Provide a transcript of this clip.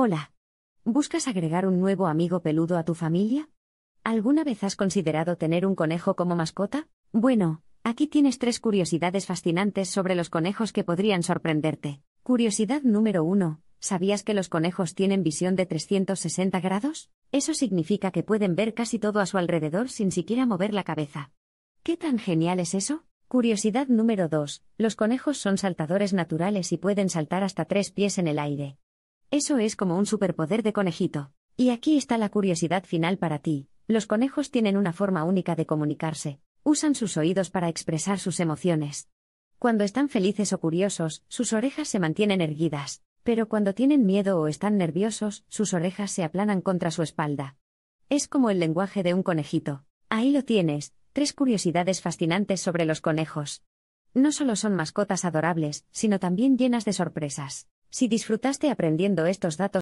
Hola. ¿Buscas agregar un nuevo amigo peludo a tu familia? ¿Alguna vez has considerado tener un conejo como mascota? Bueno, aquí tienes tres curiosidades fascinantes sobre los conejos que podrían sorprenderte. Curiosidad número uno: ¿Sabías que los conejos tienen visión de 360 grados? Eso significa que pueden ver casi todo a su alrededor sin siquiera mover la cabeza. ¿Qué tan genial es eso? Curiosidad número 2. Los conejos son saltadores naturales y pueden saltar hasta tres pies en el aire. Eso es como un superpoder de conejito. Y aquí está la curiosidad final para ti. Los conejos tienen una forma única de comunicarse. Usan sus oídos para expresar sus emociones. Cuando están felices o curiosos, sus orejas se mantienen erguidas, pero cuando tienen miedo o están nerviosos, sus orejas se aplanan contra su espalda. Es como el lenguaje de un conejito. Ahí lo tienes, tres curiosidades fascinantes sobre los conejos. No solo son mascotas adorables, sino también llenas de sorpresas. Si disfrutaste aprendiendo estos datos,